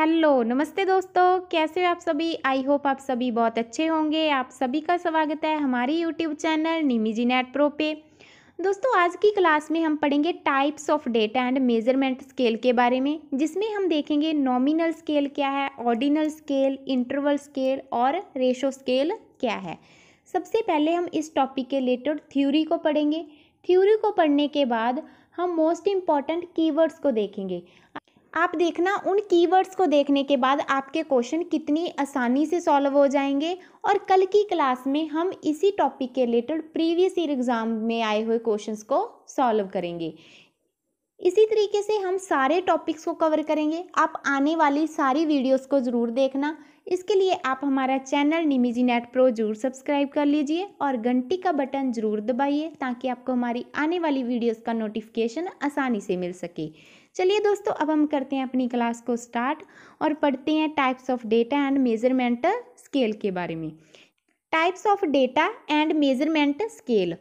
hello नमस्ते दोस्तों कैसे हो आप सभी आई होप आप सभी बहुत अच्छे होंगे आप सभी का स्वागत है हमारे YouTube channel Nimi ji NET Pro पे दोस्तों आज की क्लास में हम पढ़ेंगे types of data and measurement scale के बारे में जिसमें हम देखेंगे नॉमिनल स्केल क्या है ऑर्डिनल स्केल इंटरवल स्केल और रेशो स्केल क्या है सबसे पहले हम इस टॉपिक के रिलेटेड थ्योरी को पढ़ेंगे थ्योरी को पढ़ने के बाद हम मोस्ट इम्पॉर्टेंट कीवर्ड्स को देखेंगे आप देखना उन कीवर्ड्स को देखने के बाद आपके क्वेश्चन कितनी आसानी से सॉल्व हो जाएंगे और कल की क्लास में हम इसी टॉपिक के रिलेटेड प्रीवियस ईयर एग्ज़ाम में आए हुए क्वेश्चंस को सॉल्व करेंगे इसी तरीके से हम सारे टॉपिक्स को कवर करेंगे आप आने वाली सारी वीडियोस को ज़रूर देखना इसके लिए आप हमारा चैनल निमिजी नेट प्रो जरूर सब्सक्राइब कर लीजिए और घंटी का बटन ज़रूर दबाइए ताकि आपको हमारी आने वाली वीडियोज़ का नोटिफिकेशन आसानी से मिल सके चलिए दोस्तों अब हम करते हैं अपनी क्लास को स्टार्ट और पढ़ते हैं types of data and measurement scale के बारे में types of data and measurement scale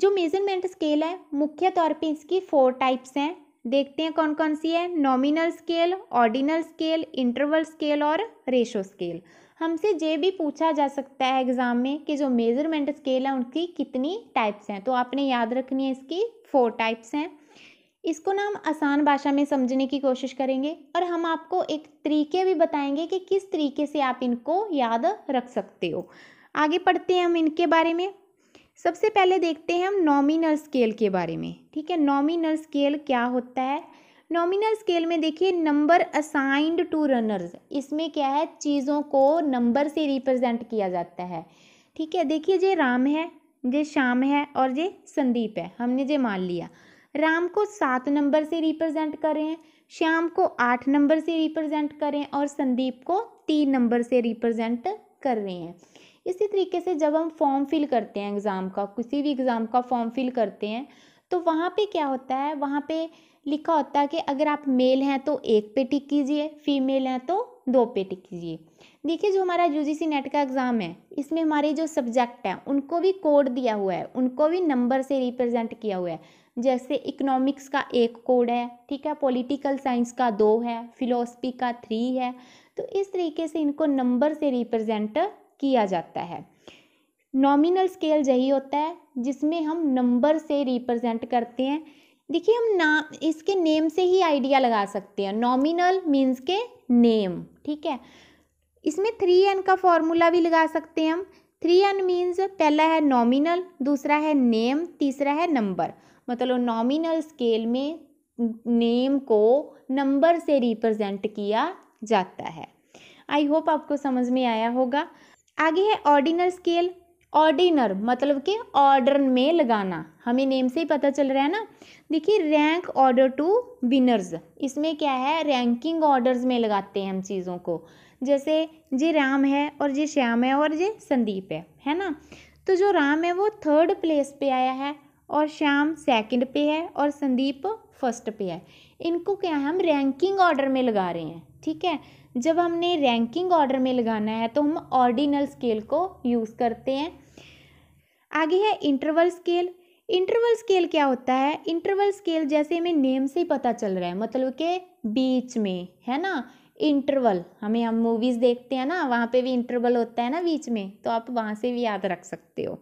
जो मेजरमेंट स्केल है मुख्य तौर पे इसकी फोर टाइप्स हैं देखते हैं कौन कौन सी है nominal scale ordinal scale interval scale और रेशो स्केल हमसे ये भी पूछा जा सकता है एग्ज़ाम में कि जो मेजरमेंट स्केल है उनकी कितनी टाइप्स हैं तो आपने याद रखनी है इसकी फोर टाइप्स हैं इसको ना हम आसान भाषा में समझने की कोशिश करेंगे और हम आपको एक तरीके भी बताएंगे कि किस तरीके से आप इनको याद रख सकते हो आगे पढ़ते हैं हम इनके बारे में सबसे पहले देखते हैं हम नॉमिनल स्केल के बारे में ठीक है नॉमिनल स्केल क्या होता है नॉमिनल स्केल में देखिए नंबर असाइंड टू रनर्स इसमें क्या है चीज़ों को नंबर से रिप्रेजेंट किया जाता है ठीक है देखिए ये राम है जे श्याम है और ये संदीप है हमने ये मान लिया राम को सात नंबर से रिप्रेजेंट करें श्याम को आठ नंबर से रिप्रेजेंट करें और संदीप को तीन नंबर से रिप्रेजेंट कर रहे हैं इसी तरीके से जब हम फॉर्म फिल करते हैं एग्ज़ाम का किसी भी एग्ज़ाम का फॉर्म फिल करते हैं तो वहाँ पे क्या होता है वहाँ पे लिखा होता है कि अगर आप मेल हैं तो एक पे टिक कीजिए फीमेल हैं तो दो पे टिक कीजिए देखिए जो हमारा सी नेट का एग्ज़ाम है इसमें हमारे जो सब्जेक्ट हैं उनको भी कोड दिया हुआ है उनको भी नंबर से रिप्रेजेंट किया हुआ है जैसे इकोनॉमिक्स का एक कोड है ठीक है पॉलिटिकल साइंस का दो है फिलोसफी का थ्री है तो इस तरीके से इनको नंबर से रिप्रेजेंट किया जाता है नॉमिनल स्केल यही होता है जिसमें हम नंबर से रिप्रेजेंट करते हैं देखिए हम ना इसके नेम से ही आइडिया लगा सकते हैं नॉमिनल मीन्स के नेम ठीक है इसमें थ्री एन का फॉर्मूला भी लगा सकते हैं हम थ्री एन मीन्स पहला है नॉमिनल दूसरा है नेम तीसरा है नंबर मतलब नॉमिनल स्केल में नेम को नंबर से रिप्रेजेंट किया जाता है आई होप आपको समझ में आया होगा आगे है ऑर्डिनल स्केल ऑर्डिनर मतलब कि ऑर्डर में लगाना हमें नेम से ही पता चल रहा है ना देखिए रैंक ऑर्डर टू विनर्स इसमें क्या है रैंकिंग ऑर्डर्स में लगाते हैं हम चीज़ों को जैसे ये राम है और ये श्याम है और ये संदीप है है ना तो जो राम है वो थर्ड प्लेस पे आया है और श्याम सेकंड पे है और संदीप फर्स्ट पे है इनको क्या हम रैंकिंग ऑर्डर में लगा रहे हैं ठीक है जब हमने रैंकिंग ऑर्डर में लगाना है तो हम ऑर्डिनल स्केल को यूज़ करते हैं आगे है इंटरवल स्केल इंटरवल स्केल क्या होता है इंटरवल स्केल जैसे हमें नेम से ही पता चल रहा है मतलब के बीच में है ना इंटरवल हमें हम मूवीज़ देखते हैं ना वहाँ पे भी इंटरवल होता है ना बीच में तो आप वहाँ से भी याद रख सकते हो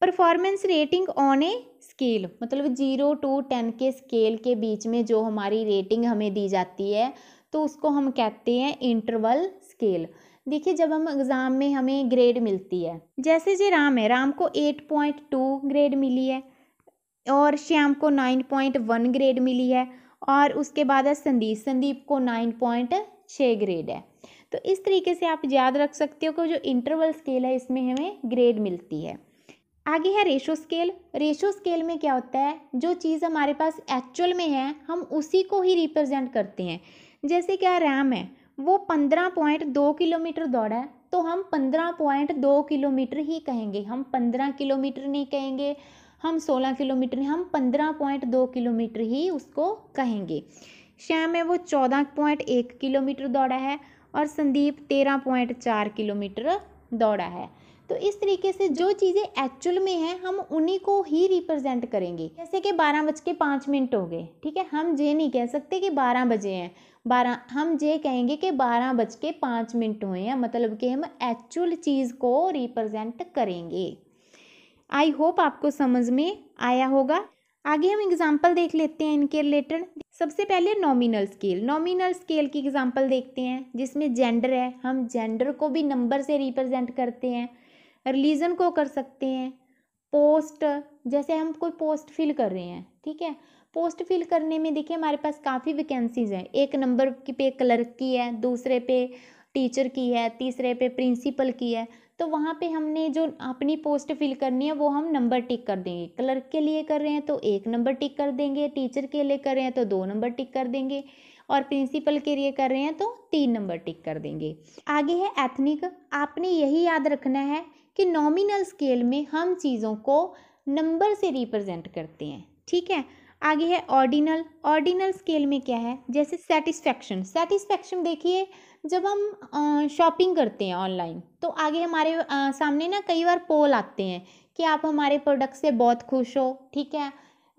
performance rating on a scale मतलब जीरो टू टेन के स्केल के बीच में जो हमारी रेटिंग हमें दी जाती है तो उसको हम कहते हैं इंटरवल स्केल देखिए जब हम एग्ज़ाम में हमें ग्रेड मिलती है जैसे जी राम है राम को एट पॉइंट टू ग्रेड मिली है और श्याम को नाइन पॉइंट वन ग्रेड मिली है और उसके बाद है संदीप संदीप को नाइन पॉइंट छः ग्रेड है तो इस तरीके से आप याद रख सकते हो कि जो इंटरवल स्केल है इसमें हमें ग्रेड मिलती है आगे है रेशो स्केल रेशो स्केल में क्या होता है जो चीज़ हमारे पास एक्चुअल में है हम उसी को ही रिप्रेजेंट करते हैं जैसे क्या रैम है वो पंद्रह पॉइंट दो किलोमीटर दौड़ा है तो हम पंद्रह पॉइंट दो किलोमीटर ही कहेंगे हम पंद्रह किलोमीटर नहीं कहेंगे हम 16 किलोमीटर हम 15.2 किलोमीटर ही उसको कहेंगे श्याम है वो 14.1 किलोमीटर दौड़ा है और संदीप 13.4 किलोमीटर दौड़ा है तो इस तरीके से जो चीज़ें एक्चुअल में हैं हम उन्हीं को ही रिप्रेजेंट करेंगे जैसे कि बारह बज के पाँच मिनट हो गए ठीक है हम ये नहीं कह सकते कि बारह बजे हैं बारह हम ये कहेंगे कि बारह बज के पाँच मिनट हुए हैं मतलब कि हम एक्चुअल चीज़ को रिप्रेजेंट करेंगे आई होप आपको समझ में आया होगा आगे हम एग्जाम्पल देख लेते हैं इनके रिलेटेड सबसे पहले नॉमिनल स्केल नॉमिनल स्केल की एग्जाम्पल देखते हैं जिसमें जेंडर है हम जेंडर को भी नंबर से रिप्रेजेंट करते हैं रिलीजन को कर सकते हैं पोस्ट जैसे हम कोई पोस्ट फिल कर रहे हैं ठीक है पोस्ट फिल करने में देखिए हमारे पास काफ़ी वैकेंसीज हैं एक नंबर की पे क्लर्क की है दूसरे पे टीचर की है तीसरे पे प्रिंसिपल की है तो वहाँ पे हमने जो अपनी पोस्ट फिल करनी है वो हम नंबर टिक कर देंगे क्लर्क के लिए कर रहे हैं तो एक नंबर टिक कर देंगे टीचर के लिए कर रहे हैं तो दो नंबर टिक कर देंगे और प्रिंसिपल के लिए कर रहे हैं तो तीन नंबर टिक कर देंगे आगे है एथनिक आपने यही याद रखना है कि नॉमिनल स्केल में हम चीज़ों को नंबर से रिप्रजेंट करते हैं ठीक है आगे है ऑर्डिनल ऑर्डिनल स्केल में क्या है जैसे सेटिस्फैक्शन सेटिस्फैक्शन देखिए जब हम शॉपिंग करते हैं ऑनलाइन तो आगे हमारे सामने ना कई बार पोल आते हैं कि आप हमारे प्रोडक्ट से बहुत खुश हो ठीक है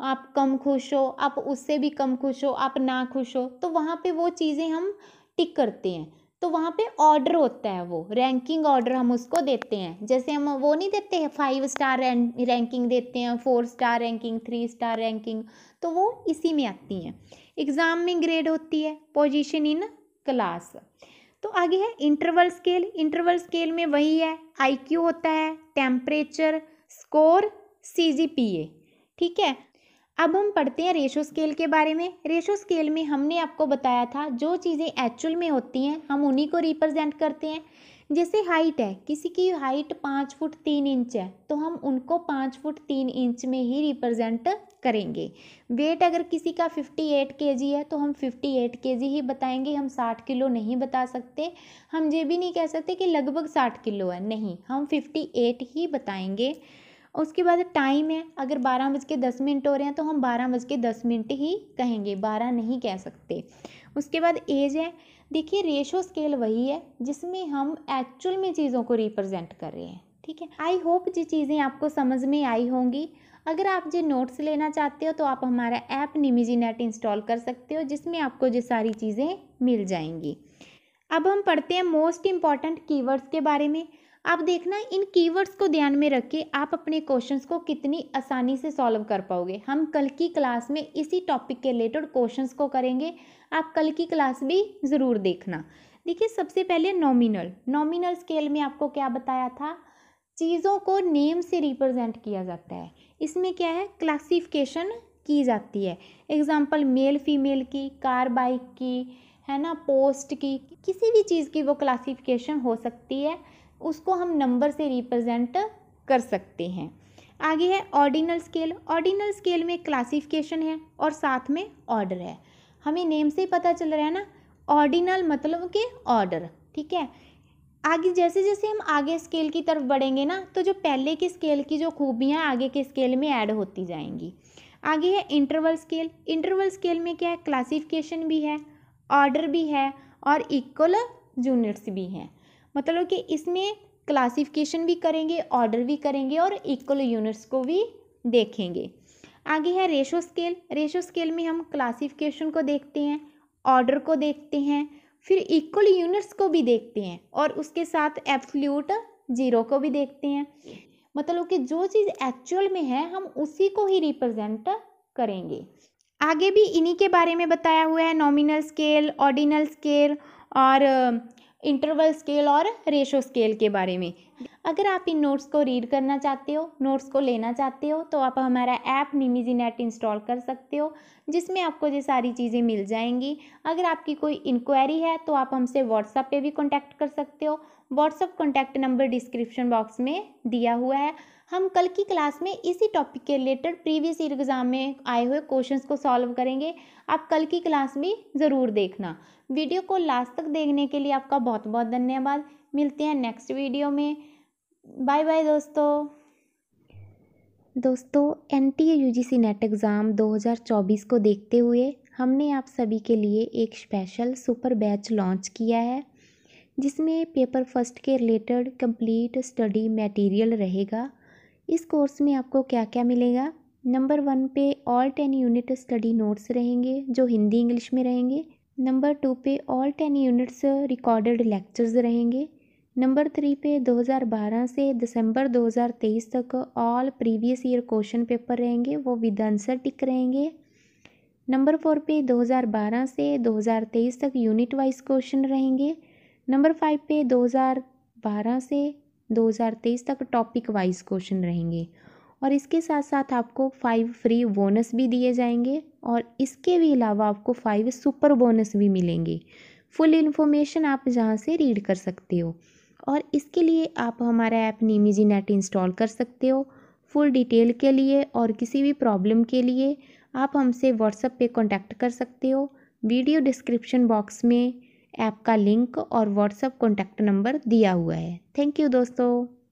आप कम खुश हो आप उससे भी कम खुश हो आप ना खुश हो तो वहाँ पे वो चीज़ें हम टिक करते हैं तो वहाँ पे ऑर्डर होता है वो रैंकिंग ऑर्डर हम उसको देते हैं जैसे हम वो नहीं देते हैं फाइव स्टार रैंकिंग देते हैं four star ranking three star ranking तो वो इसी में आती हैं एग्ज़ाम में ग्रेड होती है पोजीशन इन क्लास तो आगे है इंटरवल स्केल इंटरवल स्केल में वही है आईक्यू होता है टेम्परेचर स्कोर सीजीपीए ठीक है अब हम पढ़ते हैं रेशो स्केल के बारे में रेशो स्केल में हमने आपको बताया था जो चीज़ें एक्चुअल में होती हैं हम उन्हीं को रिप्रेजेंट करते हैं जैसे हाइट है किसी की हाइट पाँच फुट तीन इंच है तो हम उनको पाँच फुट तीन इंच में ही रिप्रेजेंट करेंगे वेट अगर किसी का फिफ्टी एट के जी है तो हम फिफ्टी एट के जी ही बताएंगे हम साठ किलो नहीं बता सकते हम ये भी नहीं कह सकते कि लगभग साठ किलो है नहीं हम फिफ्टी एट ही बताएंगे उसके बाद टाइम है अगर बारह बज के दस मिनट हो रहे हैं तो हम बारह बज के दस मिनट ही कहेंगे बारह नहीं कह सकते उसके बाद एज है देखिए रेशो स्केल वही है जिसमें हम एक्चुअल में चीज़ों को रिप्रेजेंट कर रहे हैं ठीक है आई होप ये चीज़ें आपको समझ में आई होंगी अगर आप जो नोट्स लेना चाहते हो तो आप हमारा ऐप निमिजी नेट इंस्टॉल कर सकते हो जिसमें आपको ये सारी चीज़ें मिल जाएंगी अब हम पढ़ते हैं मोस्ट इम्पॉर्टेंट कीवर्ड्स के बारे में आप देखना इन कीवर्ड्स को ध्यान में रख के आप अपने क्वेश्चंस को कितनी आसानी से सॉल्व कर पाओगे हम कल की क्लास में इसी टॉपिक के रिलेटेड क्वेश्चंस को करेंगे आप कल की क्लास भी ज़रूर देखना देखिए सबसे पहले नॉमिनल नॉमिनल स्केल में आपको क्या बताया था चीज़ों को नेम से रिप्रेजेंट किया जाता है इसमें क्या है क्लासीफिकेशन की जाती है एग्जाम्पल मेल फीमेल की कार बाइक की है ना पोस्ट की किसी भी चीज़ की वो क्लासिफिकेशन हो सकती है उसको हम नंबर से रिप्रेजेंट कर सकते हैं आगे है ऑर्डिनल स्केल ऑर्डिनल स्केल में क्लासिफिकेशन है और साथ में ऑर्डर है हमें नेम से ही पता चल रहा है ना ऑर्डिनल मतलब के ऑर्डर ठीक है आगे जैसे जैसे हम आगे स्केल की तरफ बढ़ेंगे ना तो जो पहले के स्केल की जो खूबियाँ आगे के स्केल में ऐड होती जाएंगी आगे है इंटरवल स्केल इंटरवल स्केल में क्या है क्लासिफिकेशन भी है ऑर्डर भी है और इक्वल यूनिट्स भी हैं मतलब कि इसमें क्लासिफिकेशन भी करेंगे ऑर्डर भी करेंगे और इक्वल यूनिट्स को भी देखेंगे आगे है रेशो स्केल रेशो स्केल में हम क्लासिफिकेशन को देखते हैं ऑर्डर को देखते हैं फिर इक्वल यूनिट्स को भी देखते हैं और उसके साथ एब्सल्यूट जीरो को भी देखते हैं मतलब कि जो चीज़ एक्चुअल में है हम उसी को ही रिप्रेजेंट करेंगे आगे भी इन्हीं के बारे में बताया हुआ है नॉमिनल स्केल ऑर्डिनल स्केल और इंटरवल स्केल और रेशो स्केल के बारे में अगर आप इन नोट्स को रीड करना चाहते हो नोट्स को लेना चाहते हो तो आप हमारा ऐप निमीजी नेट इंस्टॉल कर सकते हो जिसमें आपको ये सारी चीज़ें मिल जाएंगी अगर आपकी कोई इंक्वायरी है तो आप हमसे व्हाट्सएप पे भी कॉन्टैक्ट कर सकते हो WhatsApp contact number description box में दिया हुआ है हम कल की क्लास में इसी टॉपिक के रिलेटेड प्रीवियस ईयर एग्ज़ाम में आए हुए क्वेश्चंस को सॉल्व करेंगे आप कल की क्लास भी ज़रूर देखना वीडियो को लास्ट तक देखने के लिए आपका बहुत बहुत धन्यवाद मिलते हैं नेक्स्ट वीडियो में बाय बाय दोस्तों दोस्तों N T C NET exam 2024 को देखते हुए हमने आप सभी के लिए एक स्पेशल सुपर बैच लॉन्च किया है जिसमें पेपर फर्स्ट के रिलेटेड कंप्लीट स्टडी मटेरियल रहेगा इस कोर्स में आपको क्या क्या मिलेगा नंबर वन पे all ten unit study notes रहेंगे जो हिंदी इंग्लिश में रहेंगे नंबर टू पे all ten units recorded lectures रहेंगे नंबर थ्री पे 2012 से दिसंबर 2023 तक all previous year question paper रहेंगे वो विद आंसर टिक रहेंगे नंबर फोर पे 2012 से 2023 तक यूनिट वाइज क्वेश्चन रहेंगे नंबर फाइव पे 2012 से 2023 तक टॉपिक वाइज क्वेश्चन रहेंगे और इसके साथ साथ आपको फाइव फ्री बोनस भी दिए जाएंगे और इसके भी अलावा आपको फाइव सुपर बोनस भी मिलेंगे फुल इन्फॉर्मेशन आप जहाँ से रीड कर सकते हो और इसके लिए आप हमारा ऐप नीमिजी नेट इंस्टॉल कर सकते हो फुल डिटेल के लिए और किसी भी प्रॉब्लम के लिए आप हमसे व्हाट्सएप पे कांटेक्ट कर सकते हो वीडियो डिस्क्रिप्शन बॉक्स में ऐप का लिंक और व्हाट्सएप कॉन्टैक्ट नंबर दिया हुआ है थैंक यू दोस्तों